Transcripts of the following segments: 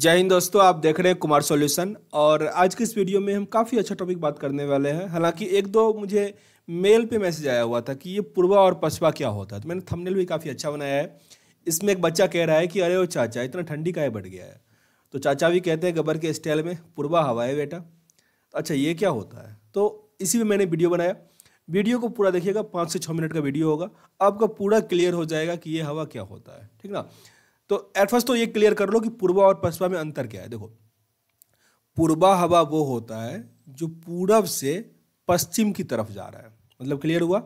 जय हिंद दोस्तों आप देख रहे हैं कुमार सॉल्यूशन और आज के इस वीडियो में हम काफ़ी अच्छा टॉपिक बात करने वाले हैं हालांकि एक दो मुझे मेल पे मैसेज आया हुआ था कि ये पूर्वा और पछवा क्या होता है तो मैंने थंबनेल भी काफ़ी अच्छा बनाया है इसमें एक बच्चा कह रहा है कि अरे वो चाचा इतना ठंडी का बढ़ गया है तो चाचा भी कहते हैं गबर के स्टाइल में पूर्वा हवा है बेटा तो अच्छा ये क्या होता है तो इसी में मैंने वीडियो बनाया वीडियो को पूरा देखिएगा पाँच से छः मिनट का वीडियो होगा आपका पूरा क्लियर हो जाएगा कि ये हवा क्या होता है ठीक ना तो एट फर्स्ट तो ये क्लियर कर लो कि पूर्वा और पश्चिमा में अंतर क्या है देखो पूर्वा हवा वो होता है जो पूरब से पश्चिम की तरफ जा रहा है मतलब क्लियर हुआ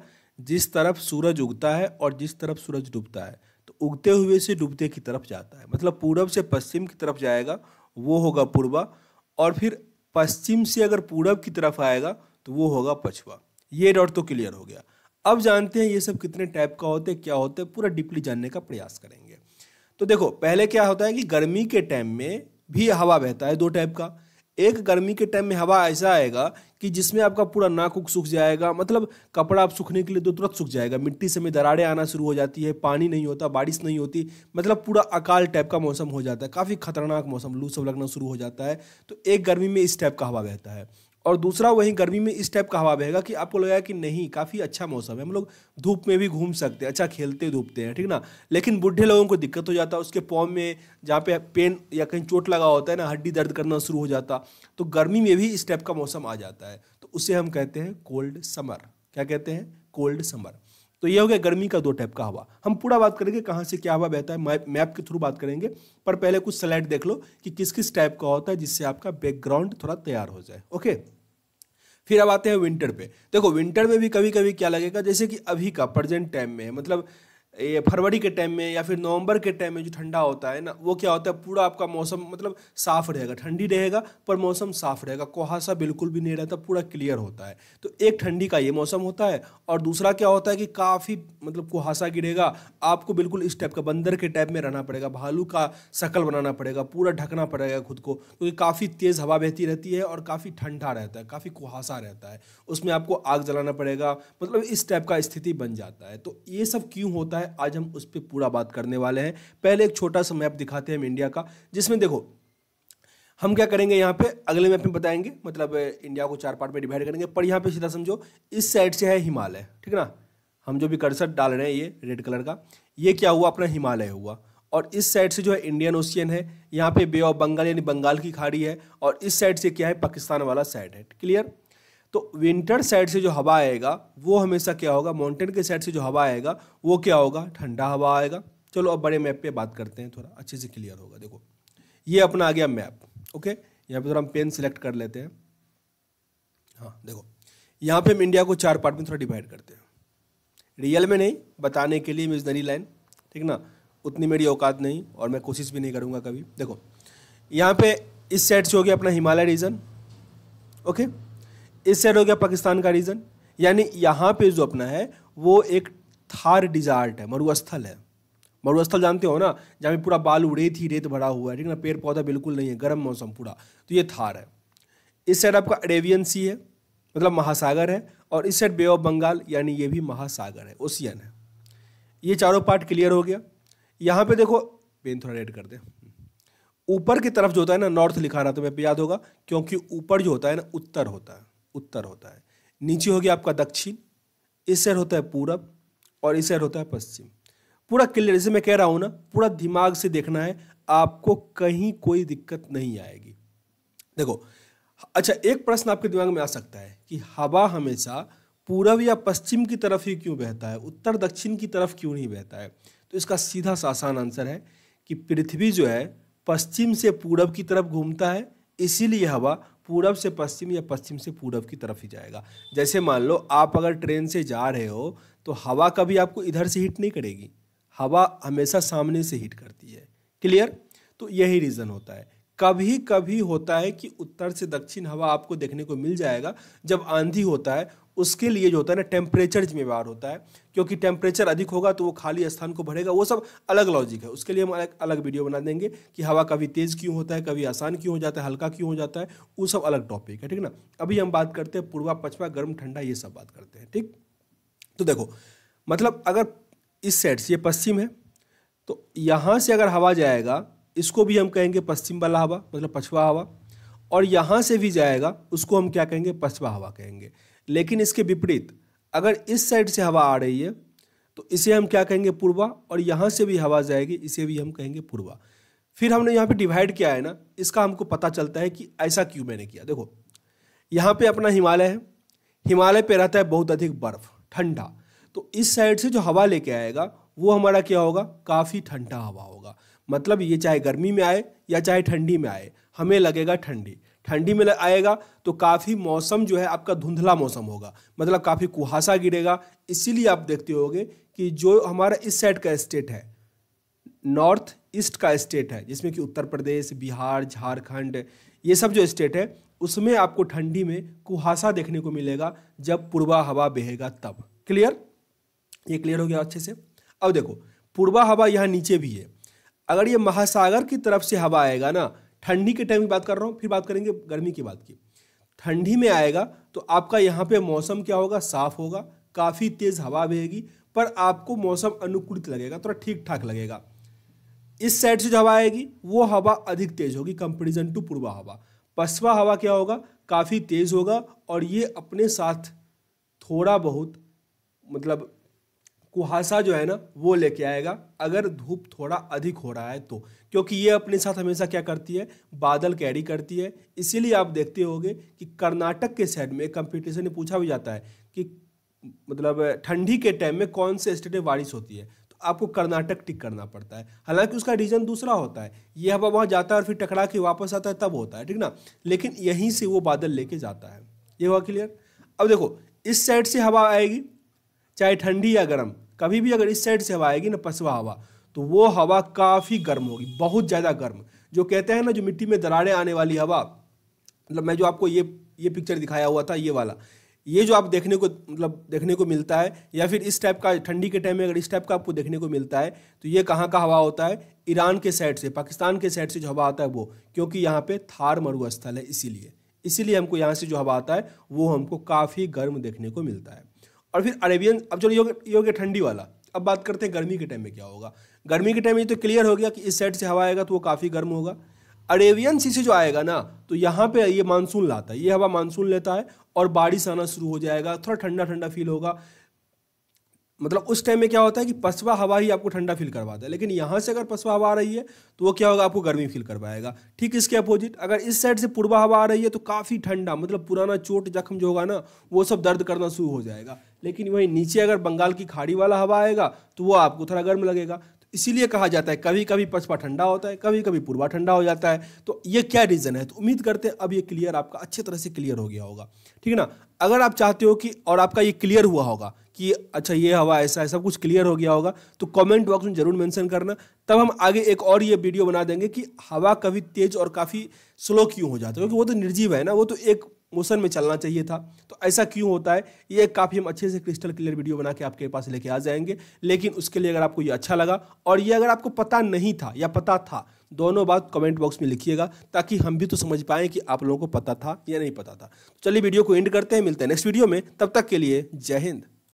जिस तरफ सूरज उगता है और जिस तरफ सूरज डूबता है तो उगते हुए से डूबते की तरफ जाता है मतलब पूरब से पश्चिम की तरफ जाएगा वो होगा पूर्वा और फिर पश्चिम से अगर पूरब की तरफ आएगा तो वो होगा पछुआ ये डॉट तो क्लियर हो गया अब जानते हैं ये सब कितने टाइप का होते क्या होते पूरा डीपली जानने का प्रयास करेंगे तो देखो पहले क्या होता है कि गर्मी के टाइम में भी हवा बहता है दो टाइप का एक गर्मी के टाइम में हवा ऐसा आएगा कि जिसमें आपका पूरा नाक उक सूख जाएगा मतलब कपड़ा आप सूखने के लिए तो तुरंत सूख जाएगा मिट्टी से में दरारें आना शुरू हो जाती है पानी नहीं होता बारिश नहीं होती मतलब पूरा अकाल टाइप का मौसम हो जाता है काफ़ी खतरनाक मौसम लू सब लगना शुरू हो जाता है तो एक गर्मी में इस टाइप का हवा बहता है और दूसरा वही गर्मी में इस टाइप का हवा बहेगा कि आपको लगेगा कि नहीं काफ़ी अच्छा मौसम है हम लोग धूप में भी घूम सकते हैं अच्छा खेलते धूपते हैं ठीक ना लेकिन बूढ़े लोगों को दिक्कत हो जाता है उसके पॉम में जहाँ पे पेन या कहीं चोट लगा होता है ना हड्डी दर्द करना शुरू हो जाता तो गर्मी में भी इस टाइप का मौसम आ जाता है तो उसे हम कहते हैं कोल्ड समर क्या कहते हैं कोल्ड समर तो ये हो गया गर्मी का दो टाइप का हवा हम पूरा बात करेंगे कहाँ से क्या हवा बहता है मैप मैप के थ्रू बात करेंगे पर पहले कुछ स्लाइड देख लो कि किस किस टाइप का होता है जिससे आपका बैकग्राउंड थोड़ा तैयार हो जाए ओके फिर अब आते हैं विंटर पे देखो विंटर में भी कभी कभी क्या लगेगा जैसे कि अभी का प्रजेंट टाइम में मतलब ये फरवरी के टाइम में या फिर नवंबर के टाइम में जो ठंडा होता है ना वो क्या होता है पूरा आपका मौसम मतलब साफ रहेगा ठंडी रहेगा पर मौसम साफ रहेगा कुहासा बिल्कुल भी नहीं रहता पूरा क्लियर होता है तो एक ठंडी का ये मौसम होता है और दूसरा क्या होता है कि काफ़ी मतलब कुहासा गिरेगा आपको बिल्कुल इस टाइप का बंदर के टाइप में रहना पड़ेगा भालू का शक्ल बनाना पड़ेगा पूरा ढकना पड़ेगा खुद को क्योंकि तो काफ़ी तेज़ हवा बहती रहती है और काफ़ी ठंडा रहता है काफ़ी कुहासा रहता है उसमें आपको आग जलाना पड़ेगा मतलब इस टाइप का स्थिति बन जाता है तो ये सब क्यों होता है है आज हम उस पर पूरा बात करने वाले हैं पहले एक छोटा सा मैप दिखाते हैं हम इंडिया का जिसमें देखो हम क्या करेंगे यहाँ पे अगले मैप में बताएंगे मतलब इंडिया को चार पार्ट में डिवाइड करेंगे पर यहाँ पे सीधा समझो इस साइड से है हिमालय ठीक है ना हम जो भी कर्सर डाल रहे हैं ये रेड कलर का ये क्या हुआ अपना हिमालय हुआ और इस साइड से जो है इंडियन ओशियन है यहाँ पे बे ऑफ बंगाल यानी बंगाल की खाड़ी है और इस साइड से क्या है पाकिस्तान वाला साइड है क्लियर तो विंटर साइड से जो हवा आएगा वो हमेशा क्या होगा माउंटेन के साइड से जो हवा आएगा वो क्या होगा ठंडा हवा आएगा चलो अब बड़े मैप पे बात करते हैं थोड़ा अच्छे से क्लियर होगा देखो ये अपना आ गया मैप ओके यहाँ पे थोड़ा हम पेन सेलेक्ट कर लेते हैं हाँ देखो यहाँ पे हम इंडिया को चार पार्ट में थोड़ा डिवाइड करते हैं रियल में नहीं बताने के लिए मिजनरी लाइन ठीक ना उतनी मेरी औकात नहीं और मैं कोशिश भी नहीं करूँगा कभी देखो यहाँ पे इस साइड से हो गया अपना हिमालय रीजन ओके इस साइड हो गया पाकिस्तान का रीजन यानी यहाँ पे जो अपना है वो एक थार डिजार्ट है मरुस्थल है मरुस्थल जानते हो ना जहाँ पे पूरा बालू रेत ही रेत भरा हुआ है ठीक है ना पेड़ पौधा बिल्कुल नहीं है गर्म मौसम पूरा तो ये थार है इस साइड आपका अरेबियन सी है मतलब महासागर है और इस साइड बे ऑफ बंगाल यानी ये भी महासागर है ओशियन है ये चारों पार्ट क्लियर हो गया यहाँ पे देखो पेन थोड़ा रेड कर दे ऊपर की तरफ जो होता है ना नॉर्थ लिखा रहा तो मैं याद होगा क्योंकि ऊपर जो होता है ना उत्तर होता है उत्तर होता है नीचे हो गया आपका दक्षिण इस साइड होता है पूरब और इस साइड होता है पश्चिम पूरा क्लियर जैसे मैं कह रहा हूँ ना पूरा दिमाग से देखना है आपको कहीं कोई दिक्कत नहीं आएगी देखो अच्छा एक प्रश्न आपके दिमाग में आ सकता है कि हवा हमेशा पूरब या पश्चिम की तरफ ही क्यों बहता है उत्तर दक्षिण की तरफ क्यों नहीं बहता है तो इसका सीधा सा आसान आंसर है कि पृथ्वी जो है पश्चिम से पूरब की तरफ घूमता है इसीलिए हवा पूरब से पश्चिम या पश्चिम से पूरब की तरफ ही जाएगा जैसे मान लो आप अगर ट्रेन से जा रहे हो तो हवा कभी आपको इधर से हिट नहीं करेगी हवा हमेशा सामने से हिट करती है क्लियर तो यही रीज़न होता है कभी कभी होता है कि उत्तर से दक्षिण हवा आपको देखने को मिल जाएगा जब आंधी होता है उसके लिए जो होता है ना टेम्परेचर जिम्मेवार होता है क्योंकि टेम्परेचर अधिक होगा तो वो खाली स्थान को भरेगा वो सब अलग लॉजिक है उसके लिए हम अलग अलग वीडियो बना देंगे कि हवा कभी तेज़ क्यों होता है कभी आसान क्यों हो जाता है हल्का क्यों हो जाता है वो सब अलग टॉपिक है ठीक ना अभी हम बात करते हैं पूर्वा पछवा गर्म ठंडा ये सब बात करते हैं ठीक तो देखो मतलब अगर इस साइड से ये पश्चिम है तो यहाँ से अगर हवा जाएगा इसको भी हम कहेंगे पश्चिम वाला हवा मतलब पछवा हवा और यहाँ से भी जाएगा उसको हम क्या कहेंगे पछवा हवा कहेंगे लेकिन इसके विपरीत अगर इस साइड से हवा आ रही है तो इसे हम क्या कहेंगे पूर्वा और यहाँ से भी हवा जाएगी इसे भी हम कहेंगे पूर्वा फिर हमने यहाँ पे डिवाइड किया है ना इसका हमको पता चलता है कि ऐसा क्यों मैंने किया देखो यहाँ पे अपना हिमालय है हिमालय पे रहता है बहुत अधिक बर्फ ठंडा तो इस साइड से जो हवा लेके आएगा वो हमारा क्या होगा काफ़ी ठंडा हवा होगा मतलब ये चाहे गर्मी में आए या चाहे ठंडी में आए हमें लगेगा ठंडी ठंडी में आएगा तो काफ़ी मौसम जो है आपका धुंधला मौसम होगा मतलब काफ़ी कुहासा गिरेगा इसीलिए आप देखते होगे कि जो हमारा इस साइड का स्टेट है नॉर्थ ईस्ट का स्टेट है जिसमें कि उत्तर प्रदेश बिहार झारखंड ये सब जो स्टेट है उसमें आपको ठंडी में कुहासा देखने को मिलेगा जब पूर्वा हवा बहेगा तब क्लियर ये क्लियर हो गया अच्छे से अब देखो पूर्वा हवा यहाँ नीचे भी है अगर ये महासागर की तरफ से हवा आएगा ना ठंडी के टाइम की बात कर रहा हूँ फिर बात करेंगे गर्मी की बात की ठंडी में आएगा तो आपका यहाँ पे मौसम क्या होगा साफ होगा काफ़ी तेज़ हवा बहेगी पर आपको मौसम अनुकूलित लगेगा थोड़ा ठीक ठाक लगेगा इस साइड से जो हवा आएगी वो हवा अधिक तेज़ होगी कंपेरिजन टू पूर्वा हवा पश्चिमा हवा क्या होगा काफ़ी तेज़ होगा और ये अपने साथ थोड़ा बहुत मतलब कुहासा जो है ना वो लेके आएगा अगर धूप थोड़ा अधिक हो रहा है तो क्योंकि ये अपने साथ हमेशा क्या करती है बादल कैरी करती है इसीलिए आप देखते होंगे कि कर्नाटक के साइड में कंपटीशन में पूछा भी जाता है कि मतलब ठंडी के टाइम में कौन से स्टेट में बारिश होती है तो आपको कर्नाटक टिक करना पड़ता है हालांकि उसका रीजन दूसरा होता है ये हवा वहाँ जाता है और फिर टकरा के वापस आता है तब होता है ठीक ना लेकिन यहीं से वो बादल लेके जाता है ये हुआ क्लियर अब देखो इस साइड से हवा आएगी चाहे ठंडी या गर्म कभी भी अगर इस साइड से हवा आएगी ना पसवा हवा तो वो हवा काफ़ी गर्म होगी बहुत ज़्यादा गर्म जो कहते हैं ना जो मिट्टी में दरारें आने वाली हवा मतलब मैं जो आपको ये ये पिक्चर दिखाया हुआ था ये वाला ये जो आप देखने को मतलब देखने को मिलता है या फिर इस टाइप का ठंडी के टाइम में अगर इस टाइप का आपको देखने को मिलता है तो ये कहाँ का हवा होता है ईरान के साइड से पाकिस्तान के साइड से जो हवा आता है वो क्योंकि यहाँ पे थार मरुस्थल है इसीलिए इसीलिए हमको यहाँ से जो हवा आता है वो हमको काफ़ी गर्म देखने को मिलता है और फिर अरेबियन अब चलो योग योग ठंडी वाला अब बात करते हैं गर्मी के टाइम में क्या होगा गर्मी के टाइम में तो क्लियर हो गया कि इस साइड से हवा आएगा तो वो काफ़ी गर्म होगा अरेबियन सी से जो आएगा ना तो यहाँ पे ये मानसून लाता है ये हवा मानसून लेता है और बारिश आना शुरू हो जाएगा थोड़ा ठंडा ठंडा फील होगा मतलब उस टाइम में क्या होता है कि पसवा हवा ही आपको ठंडा फील करवाता है लेकिन यहाँ से अगर पसवा हवा आ रही है तो वो क्या होगा आपको गर्मी फील करवाएगा ठीक इसके अपोजिट अगर इस साइड से पूर्वा हवा आ रही है तो काफ़ी ठंडा मतलब पुराना चोट जख्म जो होगा ना वो सब दर्द करना शुरू हो जाएगा लेकिन वहीं नीचे अगर बंगाल की खाड़ी वाला हवा आएगा तो वो आपको थोड़ा गर्म लगेगा तो इसीलिए कहा जाता है कभी कभी पछवा ठंडा होता है कभी कभी पूर्वा ठंडा हो जाता है तो ये क्या रीज़न है तो उम्मीद करते हैं अब ये क्लियर आपका अच्छे तरह से क्लियर हो गया होगा ठीक है ना अगर आप चाहते हो कि और आपका ये क्लियर हुआ होगा कि अच्छा ये हवा ऐसा है सब कुछ क्लियर हो गया होगा तो कमेंट बॉक्स में जरूर मेंशन करना तब हम आगे एक और ये वीडियो बना देंगे कि हवा कभी तेज और काफ़ी स्लो क्यों हो जाता है क्योंकि वो तो निर्जीव है ना वो तो एक मोशन में चलना चाहिए था तो ऐसा क्यों होता है ये काफ़ी हम अच्छे से क्रिस्टल क्लियर वीडियो बना के आपके पास लेके आ जाएंगे लेकिन उसके लिए अगर आपको ये अच्छा लगा और ये अगर आपको पता नहीं था या पता था दोनों बात कमेंट बॉक्स में लिखिएगा ताकि हम भी तो समझ पाएँ कि आप लोगों को पता था या नहीं पता था तो चलिए वीडियो को एंड करते हैं मिलते हैं नेक्स्ट वीडियो में तब तक के लिए जय हिंद